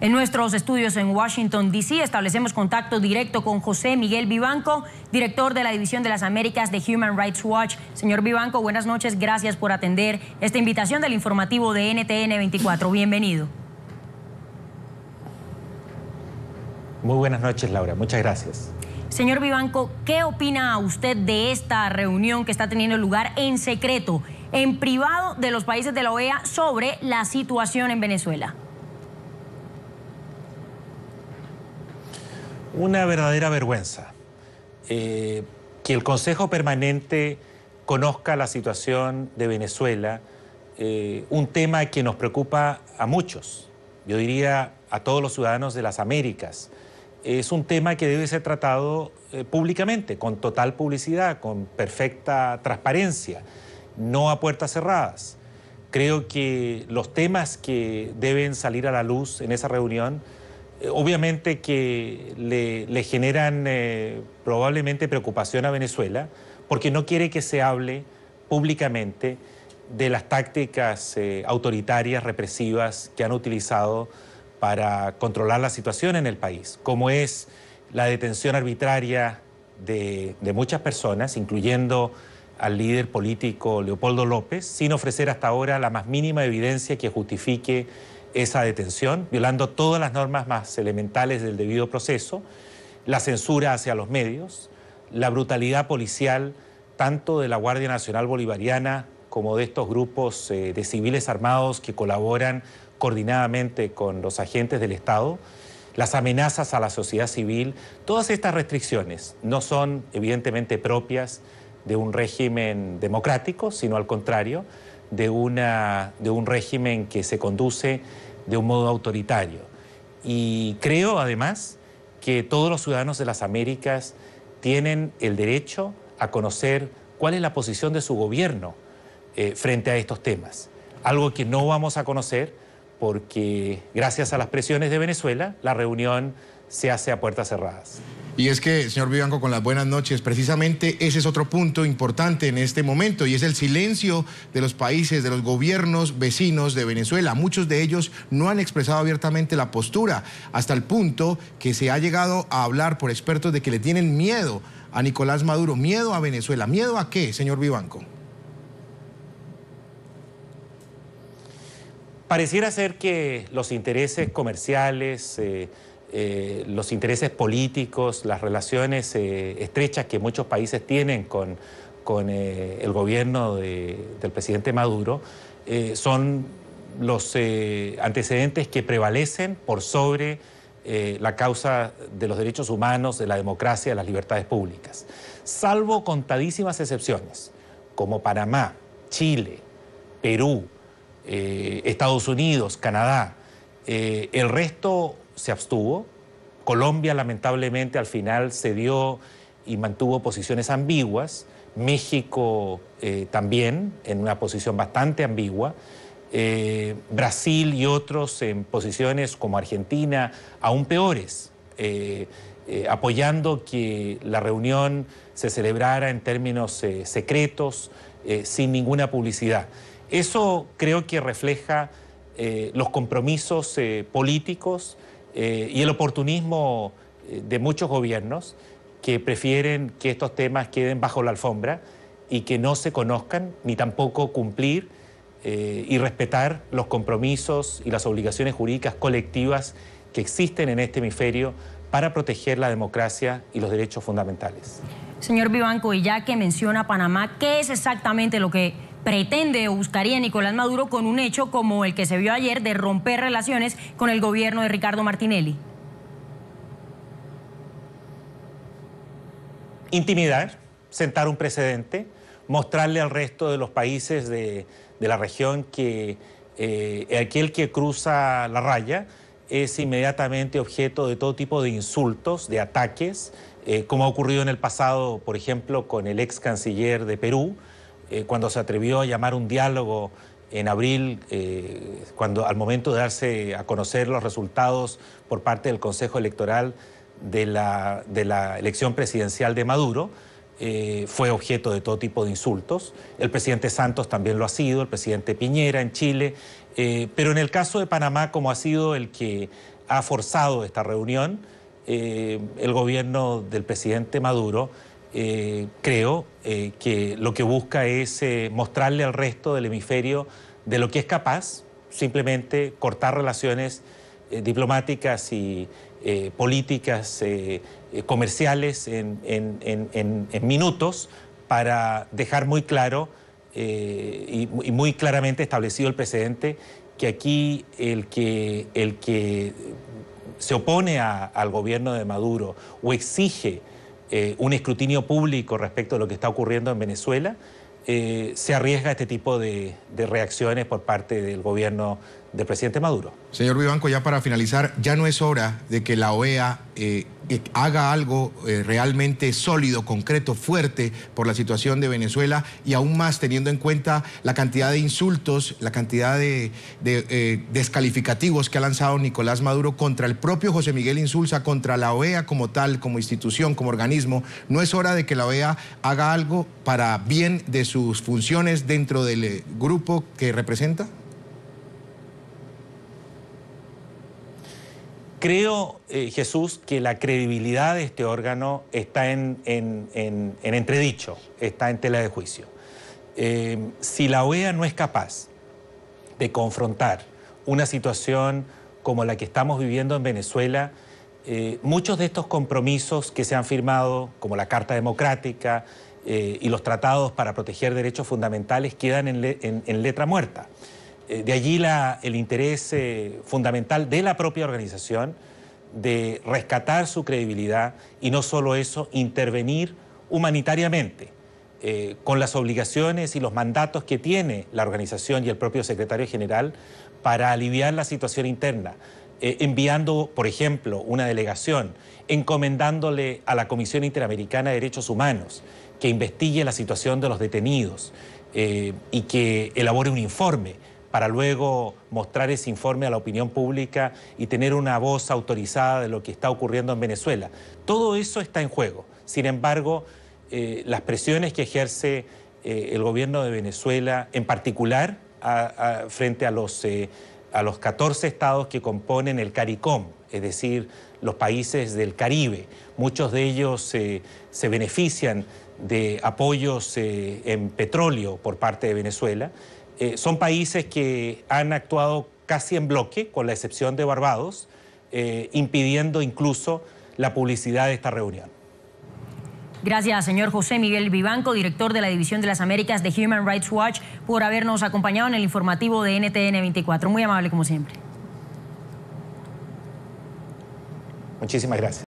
En nuestros estudios en Washington, D.C., establecemos contacto directo con José Miguel Vivanco, director de la División de las Américas de Human Rights Watch. Señor Vivanco, buenas noches, gracias por atender esta invitación del informativo de NTN 24. Bienvenido. Muy buenas noches, Laura, muchas gracias. Señor Vivanco, ¿qué opina usted de esta reunión que está teniendo lugar en secreto, en privado de los países de la OEA sobre la situación en Venezuela? una verdadera vergüenza eh, que el Consejo Permanente conozca la situación de Venezuela, eh, un tema que nos preocupa a muchos, yo diría a todos los ciudadanos de las Américas. Es un tema que debe ser tratado eh, públicamente, con total publicidad, con perfecta transparencia, no a puertas cerradas. Creo que los temas que deben salir a la luz en esa reunión eh, obviamente que le, generan eh, probablemente preocupación a Venezuela, porque no quiere que se hable públicamente de las tácticas eh, autoritarias, represivas que han utilizado para controlar la situación en el país, como es la detención arbitraria de muchas personas, incluyendo al líder político Leopoldo López, sin ofrecer hasta ahora la más mínima evidencia que justifique esa detención, violando todas las normas más elementales del debido proceso, la censura hacia los medios, la brutalidad policial tanto de la Guardia Nacional Bolivariana como de estos grupos eh, de civiles armados que colaboran coordinadamente con los agentes del Estado, las amenazas a la sociedad civil, todas estas restricciones no son evidentemente propias de un régimen democrático, sino al contrario, de, un régimen que se conduce de un modo autoritario. Y creo, además, que todos los ciudadanos de las Américas tienen el derecho a conocer cuál es la posición de su gobierno eh, frente a estos temas. Algo que no vamos a conocer porque gracias a las presiones de Venezuela la reunión se hace a puertas cerradas. Y es que, señor Vivanco, con las buenas noches, precisamente ese es otro punto importante en este momento y es el silencio de los países, de los gobiernos vecinos de Venezuela. Muchos de ellos no han expresado abiertamente la postura, hasta el punto que se ha llegado a hablar por expertos de que le tienen miedo a Nicolás Maduro, miedo a Venezuela. ¿Miedo a qué, señor Vivanco? Pareciera ser que los intereses comerciales... Eh, eh, los intereses políticos, las relaciones eh, estrechas que muchos países tienen con, con eh, el gobierno del presidente Maduro, son los antecedentes que prevalecen por sobre la causa de los derechos humanos, de la democracia, de las libertades públicas, salvo contadísimas excepciones, como Panamá, Chile, Perú, Estados Unidos, Canadá. el resto se abstuvo. Colombia, lamentablemente, al final cedió y mantuvo posiciones ambiguas. México eh, también en una posición bastante ambigua. Eh, Brasil y otros en posiciones como Argentina aún peores, eh, apoyando que la reunión se celebrara en términos secretos, sin ninguna publicidad. Eso creo que refleja los compromisos políticos, eh, y el oportunismo eh, de muchos gobiernos que prefieren que estos temas queden bajo la alfombra y que no se conozcan, ni tampoco cumplir eh, y respetar los compromisos y las obligaciones jurídicas colectivas que existen en este hemisferio para proteger la democracia y los derechos fundamentales. Señor Vivanco, y ya que menciona Panamá, ¿qué es exactamente lo que pretende o buscaría Nicolás Maduro con un hecho como el que se vio ayer de romper relaciones con el gobierno de Ricardo Martinelli? Intimidar, sentar un precedente, mostrarle al resto de los países de, la región que eh, aquel que cruza la raya es inmediatamente objeto de todo tipo de insultos, de ataques, eh, como ha ocurrido en el pasado, por ejemplo, con el ex canciller de Perú, eh, cuando se atrevió a llamar un diálogo en abril, eh, cuando al momento de darse a conocer los resultados por parte del Consejo Electoral de la, elección presidencial de Maduro, eh, fue objeto de todo tipo de insultos. El presidente Santos también lo ha sido, el presidente Piñera en Chile, pero en el caso de Panamá, como ha sido el que ha forzado esta reunión, el gobierno del presidente Maduro eh, creo eh, que lo que busca es eh, mostrarle al resto del hemisferio de lo que es capaz, simplemente cortar relaciones diplomáticas y políticas, comerciales en, minutos para dejar muy claro y, muy claramente establecido el precedente que aquí el que, el que se opone al gobierno de Maduro o exige eh, un escrutinio público respecto a lo que está ocurriendo en Venezuela, eh, se arriesga este tipo de, reacciones por parte del gobierno del presidente Maduro. Señor Vivanco, ya para finalizar, ya no es hora de que la OEA eh, haga algo eh, realmente sólido, concreto, fuerte por la situación de Venezuela y aún más teniendo en cuenta la cantidad de insultos, la cantidad de, eh, descalificativos que ha lanzado Nicolás Maduro contra el propio José Miguel Insulza, contra la OEA como tal, como institución, como organismo. No es hora de que la OEA haga algo para bien de sus funciones dentro del eh, grupo que representa. creo, eh, Jesús, que la credibilidad de este órgano está en, entredicho, está en tela de juicio. Eh, si la OEA no es capaz de confrontar una situación como la que estamos viviendo en Venezuela, eh, muchos de estos compromisos que se han firmado, como la Carta Democrática y los tratados para proteger derechos fundamentales, quedan en letra muerta. Eh, de allí el interés eh, fundamental de la propia organización de rescatar su credibilidad y no solo eso, intervenir humanitariamente eh, con las obligaciones y los mandatos que tiene la organización y el propio secretario general para aliviar la situación interna, enviando, por ejemplo, una delegación, encomendándole a la Comisión Interamericana de Derechos Humanos que investigue la situación de los detenidos y que elabore un informe para luego mostrar ese informe a la opinión pública y tener una voz autorizada de lo que está ocurriendo en Venezuela. Todo eso está en juego. Sin embargo, eh, las presiones que ejerce eh, el gobierno de Venezuela, en particular frente a los, eh, a los 14 estados que componen el CARICOM, es decir, los países del Caribe. Muchos de ellos se benefician de apoyos en petróleo por parte de Venezuela. Eh, son países que han actuado casi en bloque, con la excepción de Barbados, eh, impidiendo incluso la publicidad de esta reunión. Gracias, señor José Miguel Vivanco, director de la División de las Américas de Human Rights Watch, por habernos acompañado en el informativo de NTN 24. Muy amable, como siempre. Muchísimas gracias.